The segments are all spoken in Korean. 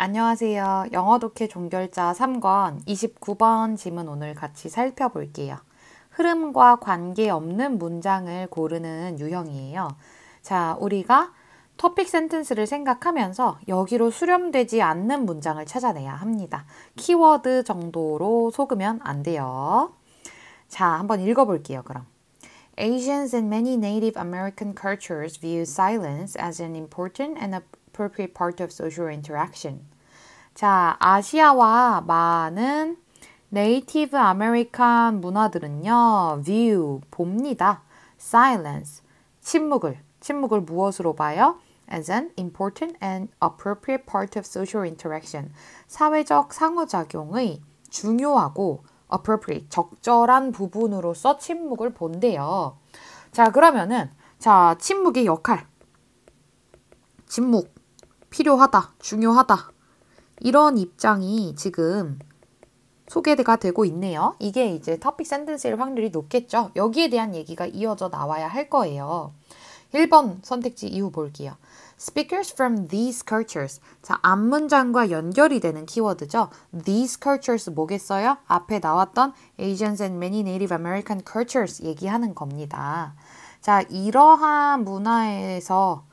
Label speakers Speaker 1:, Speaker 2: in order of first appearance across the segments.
Speaker 1: 안녕하세요. 영어 독해 종결자 3권 29번 지문 오늘 같이 살펴볼게요. 흐름과 관계없는 문장을 고르는 유형이에요. 자, 우리가 토픽 센텐스를 생각하면서 여기로 수렴되지 않는 문장을 찾아내야 합니다. 키워드 정도로 속으면 안 돼요. 자, 한번 읽어볼게요, 그럼. Asians and many Native American cultures view silence as an important and appropriate part of social interaction. 자, 아시아와 많은 네이티브 아메리칸 문화들은요, view, 봅니다. silence, 침묵을, 침묵을 무엇으로 봐요? as an important and appropriate part of social interaction. 사회적 상호작용의 중요하고 appropriate, 적절한 부분으로서 침묵을 본대요. 자, 그러면은, 자, 침묵의 역할. 침묵. 필요하다, 중요하다. 이런 입장이 지금 소개가 되고 있네요. 이게 이제 topic sentence일 확률이 높겠죠. 여기에 대한 얘기가 이어져 나와야 할 거예요. 1번 선택지 이후 볼게요. Speakers from these cultures. 자, 앞문장과 연결이 되는 키워드죠. These cultures 뭐겠어요? 앞에 나왔던 Asians and many Native American cultures 얘기하는 겁니다. 자, 이러한 문화에서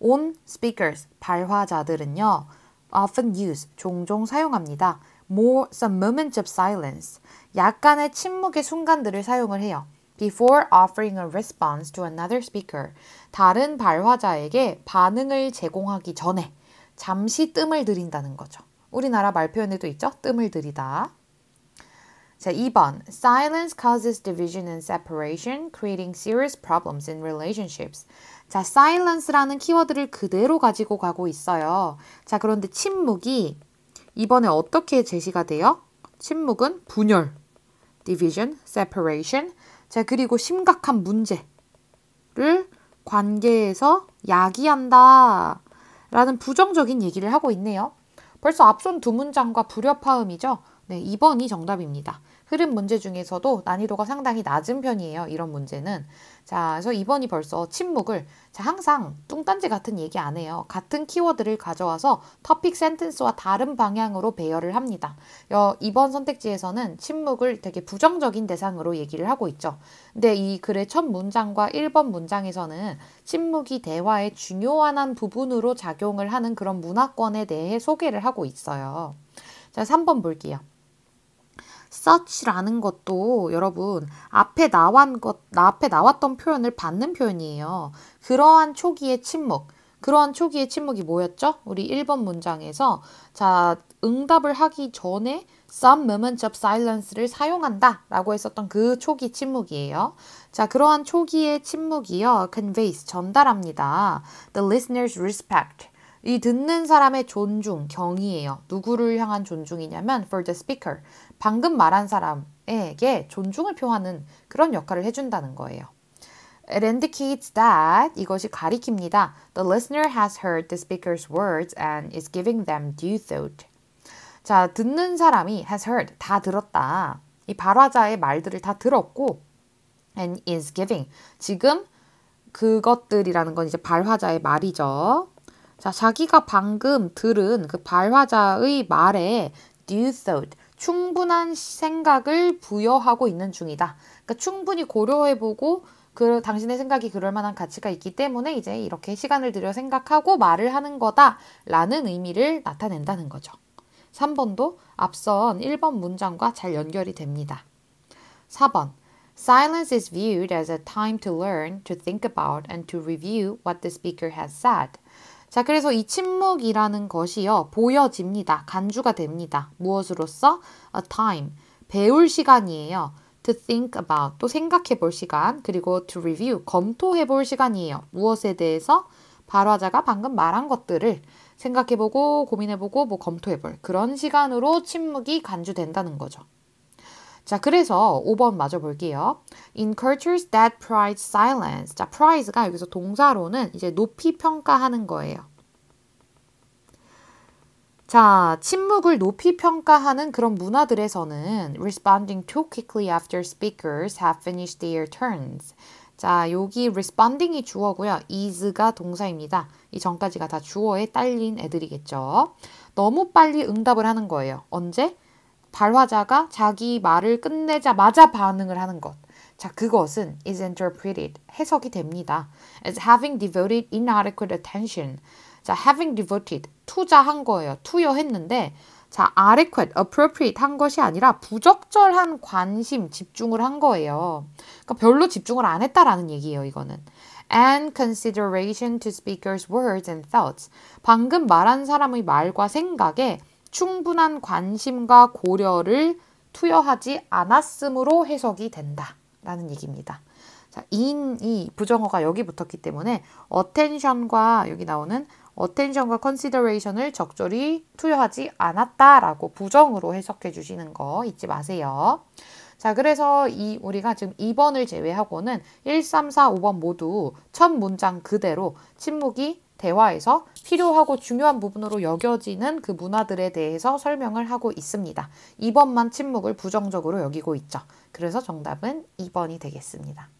Speaker 1: On speakers, 발화자들은요, often use, 종종 사용합니다. more some moments of silence, 약간의 침묵의 순간들을 사용을 해요. before offering a response to another speaker, 다른 발화자에게 반응을 제공하기 전에 잠시 뜸을 들인다는 거죠. 우리나라 말 표현에도 있죠? 뜸을 들이다. 자, 2번. Silence causes division and separation, creating serious problems in relationships. 자, silence라는 키워드를 그대로 가지고 가고 있어요. 자, 그런데 침묵이 이번에 어떻게 제시가 돼요? 침묵은 분열, division, separation. 자, 그리고 심각한 문제를 관계에서 야기한다. 라는 부정적인 얘기를 하고 있네요. 벌써 앞선 두 문장과 불협화음이죠. 네, 2번이 정답입니다. 흐름 문제 중에서도 난이도가 상당히 낮은 편이에요. 이런 문제는. 자, 그래서 2번이 벌써 침묵을 자, 항상 뚱딴지 같은 얘기 안 해요. 같은 키워드를 가져와서 터픽 센텐스와 다른 방향으로 배열을 합니다. 여, 이번 선택지에서는 침묵을 되게 부정적인 대상으로 얘기를 하고 있죠. 근데 이 글의 첫 문장과 1번 문장에서는 침묵이 대화의 중요한 한 부분으로 작용을 하는 그런 문화권에 대해 소개를 하고 있어요. 자, 3번 볼게요. such라는 것도 여러분 앞에 나왔 것, 앞에 나왔던 표현을 받는 표현이에요. 그러한 초기의 침묵. 그러한 초기의 침묵이 뭐였죠? 우리 1번 문장에서 자, 응답을 하기 전에 some moments of silence를 사용한다 라고 했었던 그 초기 침묵이에요. 자, 그러한 초기의 침묵이요. conveys, 전달합니다. The listener's respect. 이 듣는 사람의 존중, 경이에요. 누구를 향한 존중이냐면 for the speaker. 방금 말한 사람에게 존중을 표하는 그런 역할을 해준다는 거예요. It indicates that 이것이 가리킵니다. The listener has heard the speaker's words and is giving them due thought. 자, 듣는 사람이 has heard 다 들었다. 이 발화자의 말들을 다 들었고 and is giving 지금 그것들이라는 건 이제 발화자의 말이죠. 자, 자기가 방금 들은 그 발화자의 말에 due thought, 충분한 생각을 부여하고 있는 중이다. 그러니까 충분히 고려해보고 그 당신의 생각이 그럴 만한 가치가 있기 때문에 이제 이렇게 시간을 들여 생각하고 말을 하는 거다라는 의미를 나타낸다는 거죠. 3번도 앞선 1번 문장과 잘 연결이 됩니다. 4번 Silence is viewed as a time to learn, to think about, and to review what the speaker has said. 자, 그래서 이 침묵이라는 것이요. 보여집니다. 간주가 됩니다. 무엇으로써? a time. 배울 시간이에요. to think about. 또 생각해 볼 시간. 그리고 to review. 검토해 볼 시간이에요. 무엇에 대해서? 발화자가 방금 말한 것들을 생각해 보고 고민해 보고 뭐 검토해 볼 그런 시간으로 침묵이 간주된다는 거죠. 자, 그래서 5번 마저 볼게요. In cultures that pride silence. 자, pride가 여기서 동사로는 이제 높이 평가하는 거예요. 자, 침묵을 높이 평가하는 그런 문화들에서는 responding too quickly after speakers have finished their turns. 자, 여기 responding이 주어고요. is가 동사입니다. 이 전까지가 다 주어에 딸린 애들이겠죠. 너무 빨리 응답을 하는 거예요. 언제? 발화자가 자기 말을 끝내자마자 반응을 하는 것. 자, 그것은 is interpreted, 해석이 됩니다. as having devoted inadequate attention. 자, having devoted, 투자한 거예요. 투여했는데, 자, adequate, appropriate 한 것이 아니라 부적절한 관심, 집중을 한 거예요. 그러니까 별로 집중을 안 했다라는 얘기예요, 이거는. and consideration to speaker's words and thoughts. 방금 말한 사람의 말과 생각에 충분한 관심과 고려를 투여하지 않았으므로 해석이 된다라는 얘기입니다. 자, 인이 부정어가 여기 붙었기 때문에 attention과 여기 나오는 attention과 consideration을 적절히 투여하지 않았다라고 부정으로 해석해 주시는 거 잊지 마세요. 자, 그래서 이 우리가 지금 2번을 제외하고는 1, 3, 4, 5번 모두 첫 문장 그대로 침묵이 대화에서 필요하고 중요한 부분으로 여겨지는 그 문화들에 대해서 설명을 하고 있습니다. 2번만 침묵을 부정적으로 여기고 있죠. 그래서 정답은 2번이 되겠습니다.